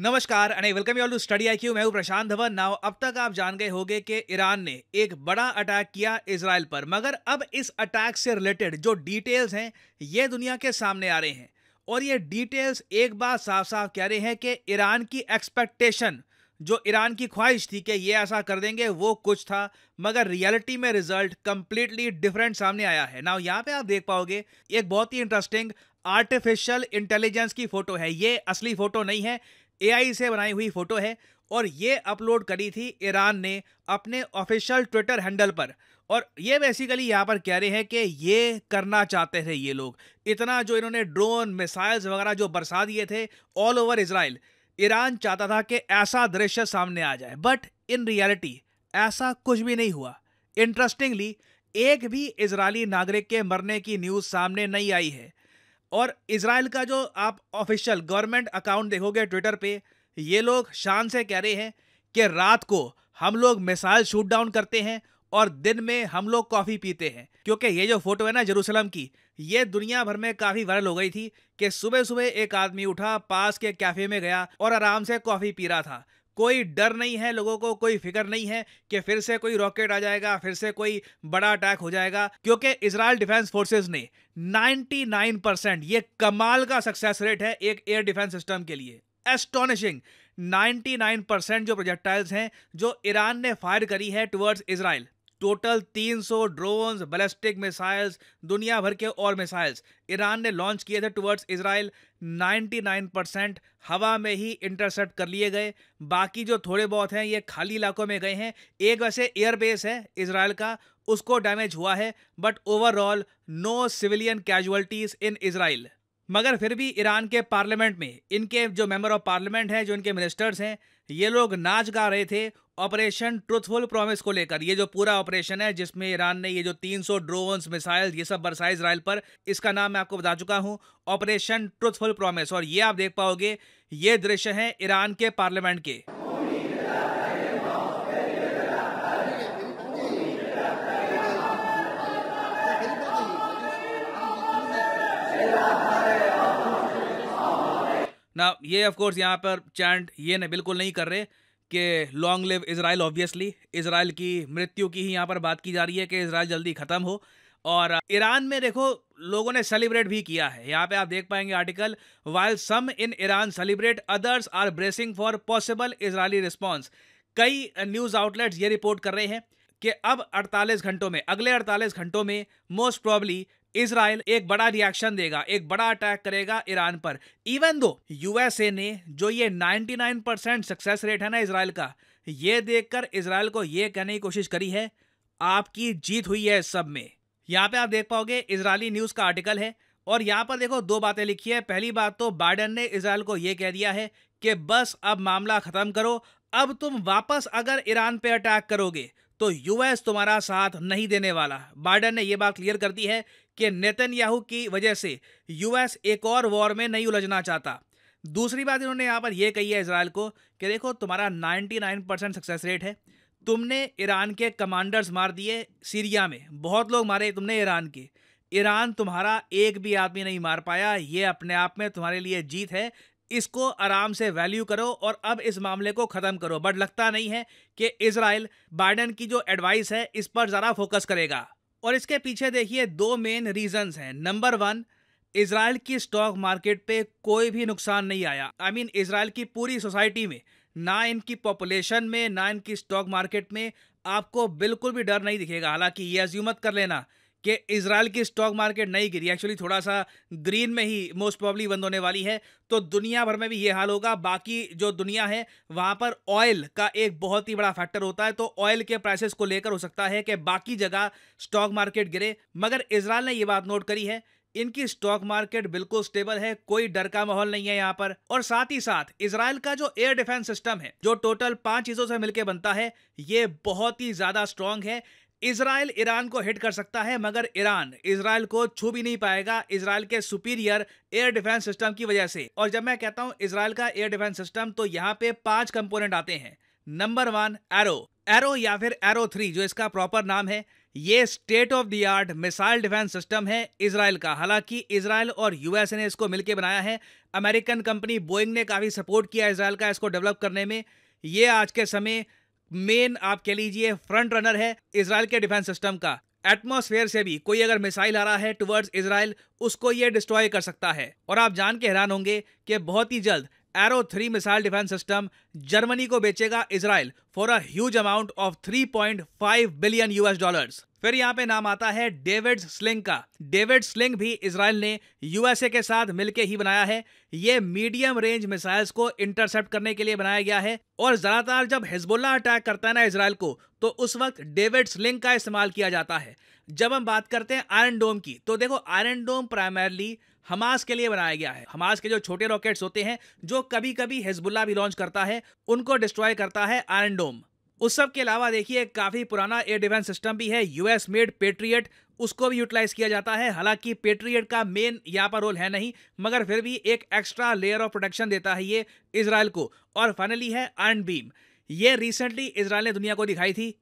नमस्कार and welcome you all to study I Q मैं हूं प्रशांत धवन नाउ अब तक आप जान गए होंगे कि ईरान ने एक बड़ा अटैक किया इसराइल पर मगर अब इस अटैक से रिलेटेड जो डिटेल्स हैं ये दुनिया के सामने आ रहे हैं और ये डिटेल्स एक बार साफ साफ कह रहे हैं कि ईरान की एक्सपेक्टेशन जो ईरान की ख्वाहिश थी कि ये ऐसा कर देंगे वो कुछ था मगर रियलिटी में रिजल्ट कंप्लीटली डिफरेंट सामने आया है नाउ यहाँ पे आप देख पाओगे एक बहुत ही इंटरेस्टिंग आर्टिफिशियल इंटेलिजेंस की फोटो है ये असली फोटो नहीं है एआई से बनाई हुई फोटो है और ये अपलोड करी थी ईरान ने अपने ऑफिशियल ट्विटर हैंडल पर और ये बेसिकली यहाँ पर कह रहे हैं कि ये करना चाहते थे ये लोग इतना जो इन्होंने ड्रोन मिसाइल्स वगैरह जो बरसा दिए थे ऑल ओवर इसराइल ईरान चाहता था कि ऐसा दृश्य सामने आ जाए बट इन रियलिटी ऐसा कुछ भी नहीं हुआ इंटरेस्टिंगली एक भी इसराइली नागरिक के मरने की न्यूज़ सामने नहीं आई है और इसराइल का जो आप ऑफिशियल गवर्नमेंट अकाउंट देखोगे ट्विटर पे ये लोग शान से कह रहे हैं कि रात को हम लोग मिसाइल शूट डाउन करते हैं और दिन में हम लोग कॉफ़ी पीते हैं क्योंकि ये जो फोटो है ना जेरूसलम की ये दुनिया भर में काफ़ी वायरल हो गई थी कि सुबह सुबह एक आदमी उठा पास के कैफ़े में गया और आराम से कॉफ़ी पी रहा था कोई डर नहीं है लोगों को कोई फिक्र नहीं है कि फिर से कोई रॉकेट आ जाएगा फिर से कोई बड़ा अटैक हो जाएगा क्योंकि इसराइल डिफेंस फोर्सेज ने 99 परसेंट ये कमाल का सक्सेस रेट है एक एयर डिफेंस सिस्टम के लिए एस्टोनिशिंग 99 परसेंट जो प्रोजेक्टाइल्स हैं जो ईरान ने फायर करी है towards Israel total 300 drones ballistic missiles दुनिया भर के और मिसाइल्स ईरान ने लॉन्च किए थे टुवर्ड्स इसराइल 99 परसेंट हवा में ही इंटरसेप्ट कर लिए गए बाकी जो थोड़े बहुत हैं ये खाली इलाकों में गए हैं एक वैसे एयरबेस है इसराइल का उसको डैमेज हुआ है but overall no civilian casualties in Israel मगर फिर भी ईरान के पार्लियामेंट में इनके जो मेंबर ऑफ पार्लियामेंट हैं जो इनके मिनिस्टर्स हैं ये लोग नाच गा रहे थे ऑपरेशन ट्रुथफुल प्रॉमिस को लेकर ये जो पूरा ऑपरेशन है जिसमें ईरान ने ये जो 300 ड्रोन्स मिसाइल ये सब बरसाए इसराइल पर इसका नाम मैं आपको बता चुका हूँ ऑपरेशन ट्रुथफुल प्रॉमिस और ये आप देख पाओगे ये दृश्य है ईरान के पार्लियामेंट के ना ये ऑफ कोर्स यहाँ पर चैंट ये ना बिल्कुल नहीं कर रहे कि long live Israel obviously Israel की मृत्यु की ही यहाँ पर बात की जा रही है कि इसराइल जल्दी ख़त्म हो और uh, ईरान में देखो लोगों ने सेलिब्रेट भी किया है यहाँ पे आप देख पाएंगे article while some in Iran celebrate others are bracing for possible Israeli response कई न्यूज़ uh, आउटलेट्स ये रिपोर्ट कर रहे हैं कि अब 48 घंटों में अगले 48 घंटों में मोस्ट प्रॉब्ली इसराइल एक बड़ा रिएक्शन देगा एक बड़ा अटैक करेगा ईरान पर इवन दो यूएसए ने जो ये 99 परसेंट सक्सेस रेट है ना इसराइल का ये देखकर इसराइल को ये कहने की कोशिश करी है आपकी जीत हुई है सब में यहाँ पे आप देख पाओगे इसराइली न्यूज़ का आर्टिकल है और यहाँ पर देखो दो बातें लिखी है पहली बात तो बाइडन ने इसराइल को यह कह दिया है कि बस अब मामला ख़त्म करो अब तुम वापस अगर ईरान पे अटैक करोगे तो यूएस तुम्हारा साथ नहीं देने वाला बाइडन ने यह बात क्लियर कर दी है कि नेतन्याहू की वजह से यूएस एक और वॉर में नहीं उलझना चाहता दूसरी बात इन्होंने यहाँ पर यह कही है इसराइल को कि देखो तुम्हारा 99 परसेंट सक्सेस रेट है तुमने ईरान के कमांडर्स मार दिए सीरिया में बहुत लोग मारे तुमने ईरान के ईरान तुम्हारा एक भी आदमी नहीं मार पाया ये अपने आप में तुम्हारे लिए जीत है इसको आराम से वैल्यू करो और अब इस मामले को ख़त्म करो बट लगता नहीं है कि इसराइल बाइडन की जो एडवाइस है इस पर ज़रा फोकस करेगा और इसके पीछे देखिए दो मेन रीजंस हैं नंबर वन इसराइल की स्टॉक मार्केट पे कोई भी नुकसान नहीं आया आई मीन इसराइल की पूरी सोसाइटी में ना इनकी पॉपुलेशन में ना इनकी स्टॉक मार्केट में आपको बिल्कुल भी डर नहीं दिखेगा हालांकि ये अज्यूमत कर लेना कि इसराइल की स्टॉक मार्केट नहीं गिरी एक्चुअली थोड़ा सा ग्रीन में ही मोस्ट प्रॉब्ली बंद होने वाली है तो दुनिया भर में भी ये हाल होगा बाकी जो दुनिया है वहाँ पर ऑयल का एक बहुत ही बड़ा फैक्टर होता है तो ऑयल के प्राइसेस को लेकर हो सकता है कि बाकी जगह स्टॉक मार्केट गिरे मगर इसराइल ने ये बात नोट करी है इनकी स्टॉक मार्केट बिल्कुल स्टेबल है कोई डर का माहौल नहीं है यहाँ पर और साथ ही साथ इसराइल का जो एयर डिफेंस सिस्टम है जो टोटल पांच चीजों से मिलकर बनता है ये बहुत ही ज्यादा स्ट्रांग है इसराइल ईरान को हिट कर सकता है मगर ईरान इसराइल को छू भी नहीं पाएगा इसराइल के सुपीरियर एयर डिफेंस सिस्टम की वजह से और जब मैं कहता हूं इसराइल का एयर डिफेंस सिस्टम तो यहां पे पांच कंपोनेंट आते हैं नंबर वन एरो एरो या फिर एरो थ्री जो इसका प्रॉपर नाम है ये state of the art missile defence system है इसराइल का हालांकि इसराइल और यूएस ने इसको मिलकर बनाया है अमेरिकन कंपनी बोइंग ने काफ़ी सपोर्ट किया इसराइल का इसको डेवलप करने में ये आज के समय मेन आप कह लीजिए फ्रंट रनर है इसराइल के डिफेंस सिस्टम का एटमोसफेयर से भी कोई अगर मिसाइल आ रहा है टुवर्ड्स इसराइल उसको ये डिस्ट्रॉय कर सकता है और आप जान के हैरान होंगे कि बहुत ही जल्द Arrow three missile defence system Germany को बेचेगा Israel for a huge amount of 3.5 billion US dollars फिर यहाँ पे नाम आता है डेविड स्लिंग का डेविड स्लिंग भी इसराइल ने यूएसए के साथ मिलके ही बनाया है ये मीडियम रेंज मिसाइल्स को इंटरसेप्ट करने के लिए बनाया गया है और ज्यादातर जब हिजबुल्ला अटैक करता है ना इसराइल को तो उस वक्त डेविड स्लिंग का इस्तेमाल किया जाता है जब हम बात करते हैं आयरन डोम की तो देखो आयरन डोम प्राइमरली हमास के लिए बनाया गया है हमास के जो छोटे रॉकेट्स होते हैं जो कभी कभी हिजबुल्ला भी लॉन्च करता है उनको डिस्ट्रॉय करता है आयरन डोम उस सब के अलावा देखिए काफी पुराना एयर डिफेंस सिस्टम भी है यूएस मेड पेट्रियट उसको भी यूटिलाइज किया जाता है हालांकि पेट्रियट का मेन यहाँ पर रोल है नहीं मगर फिर भी एक एक्स्ट्रा लेयर ऑफ प्रोटेक्शन देता है ये इसराइल को और फाइनली है आयरन बीम ये रिसेंटली इसराइल ने दुनिया को दिखाई थी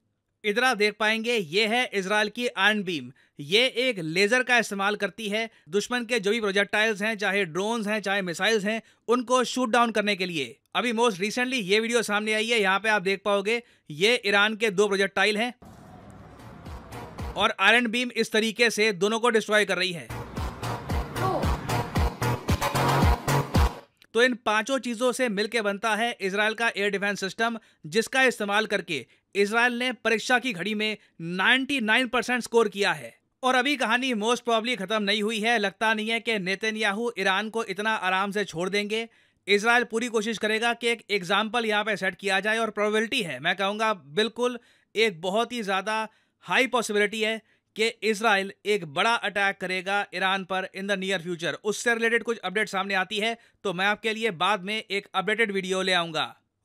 इधर आप देख पाएंगे ये है इसराइल की आयन बीम ये एक लेजर का इस्तेमाल करती है दुश्मन के जो भी प्रोजेक्टाइल्स हैं चाहे ड्रोन हैं चाहे मिसाइल्स हैं उनको शूट डाउन करने के लिए अभी मोस्ट रिसेंटली ये वीडियो सामने आई है यहाँ पे आप देख पाओगे ये ईरान के दो प्रोजेक्टाइल हैं और आयरन बीम इस तरीके से दोनों को डिस्ट्रॉय कर रही है तो इन पांचों चीज़ों से मिलकर बनता है इसराइल का एयर डिफेंस सिस्टम जिसका इस्तेमाल करके इसराइल ने परीक्षा की घड़ी में 99 परसेंट स्कोर किया है और अभी कहानी मोस्ट प्रॉब्ली खत्म नहीं हुई है लगता नहीं है कि नेतन्याहू ईरान को इतना आराम से छोड़ देंगे इसराइल पूरी कोशिश करेगा कि एक एग्जाम्पल यहाँ पे सेट किया जाए और प्रोबेबिलिटी है मैं कहूँगा बिल्कुल एक बहुत ही ज़्यादा हाई पॉसिबिलिटी है कि इसराइल एक बड़ा अटैक करेगा ईरान पर इन द नियर फ्यूचर उससे रिलेटेड कुछ अपडेट सामने आती है तो मैं आपके लिए बाद में एक अपडेटेड वीडियो ले आऊंगा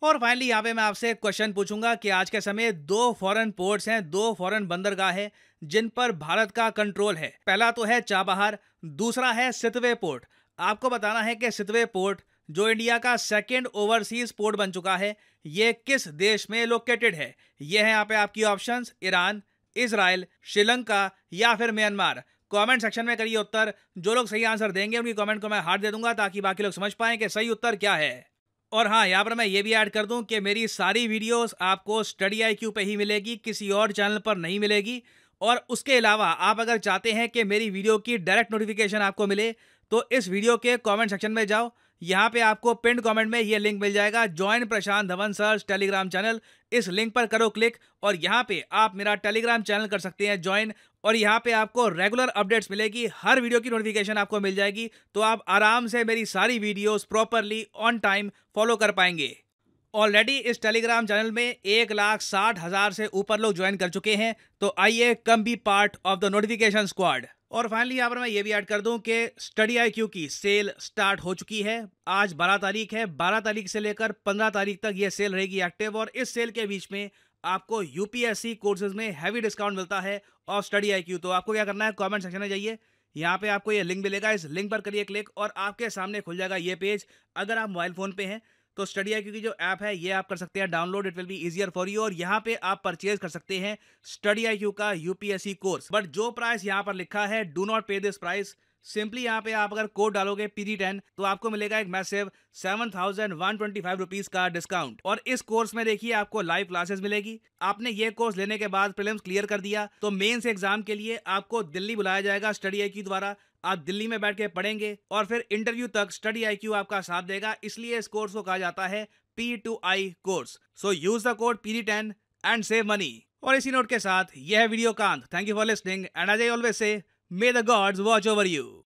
और फाइनली यहाँ पे मैं आपसे एक क्वेश्चन पूछूंगा कि आज के समय दो फॉरेन पोर्ट्स हैं दो फॉरेन बंदरगाह है जिन पर भारत का कंट्रोल है पहला तो है चाबहार दूसरा है सितवे पोर्ट आपको बताना है कि सितवे पोर्ट जो इंडिया का सेकेंड ओवरसीज पोर्ट बन चुका है ये किस देश में लोकेटेड है ये है यहाँ पे आपकी ऑप्शन ईरान इसराइल श्रीलंका या फिर म्यांमार कमेंट सेक्शन में करिए उत्तर जो लोग सही आंसर देंगे उनकी कमेंट को मैं हार्ट दे दूंगा ताकि बाकी लोग समझ पाएं कि सही उत्तर क्या है और हाँ यहाँ पर मैं ये भी ऐड कर दूं कि मेरी सारी वीडियोस आपको स्टडी आई क्यू पर ही मिलेगी किसी और चैनल पर नहीं मिलेगी और उसके अलावा आप अगर चाहते हैं कि मेरी वीडियो की डायरेक्ट नोटिफिकेशन आपको मिले तो इस वीडियो के कॉमेंट सेक्शन में जाओ यहाँ पे आपको पिंड कमेंट में ये लिंक मिल जाएगा join Prashant Dhawan sir Telegram channel इस लिंक पर करो क्लिक और यहाँ पे आप मेरा टेलीग्राम चैनल कर सकते हैं ज्वाइन और यहाँ पे आपको रेगुलर अपडेट्स मिलेगी हर वीडियो की नोटिफिकेशन आपको मिल जाएगी तो आप आराम से मेरी सारी videos properly on time follow कर पाएंगे ऑलरेडी इस टेलीग्राम चैनल में एक लाख साठ हज़ार से ऊपर लोग ज्वाइन कर चुके हैं तो आइए come be part of the notification squad और फाइनली यहाँ पर मैं ये भी ऐड कर दूं कि स्टडी आई क्यू की सेल स्टार्ट हो चुकी है आज 12 तारीख है 12 तारीख से लेकर 15 तारीख तक ये सेल रहेगी एक्टिव और इस सेल के बीच में आपको यूपीएससी कोर्सेज में हैवी डिस्काउंट मिलता है और स्टडी आई क्यू तो आपको क्या करना है कमेंट सेक्शन में जाइए यहाँ पे आपको ये लिंक मिलेगा इस लिंक पर करिए क्लिक और आपके सामने खुल जाएगा ये पेज अगर आप मोबाइल फ़ोन पे हैं तो स्टडी आई की जो ऐप है ये आप कर सकते हैं download it will be easier for you और यहाँ पे आप परचेज कर सकते हैं स्टडी आई क्यू का यूपीएससी कोर्स बट जो प्राइस यहाँ पर लिखा है do not pay this price simply यहाँ पे आप अगर कोड डालोगे पीजी टेन तो आपको मिलेगा एक massive seven thousand one twenty five rupees का डिस्काउंट और इस कोर्स में देखिए आपको लाइव क्लासेस मिलेगी आपने ये कोर्स लेने के बाद प्रीलिम्स क्लियर कर दिया तो मेंस एग्जाम के लिए आपको दिल्ली बुलाया जाएगा स्टडी आई द्वारा आप दिल्ली में बैठ के पढ़ेंगे और फिर इंटरव्यू तक स्टडी क्यू आपका साथ देगा इसलिए इस कोर्स को कहा जाता है P two I course so use the code P ten and save money और इसी नोट के साथ यह वीडियो कांत thank you for listening and as always say may the gods watch over you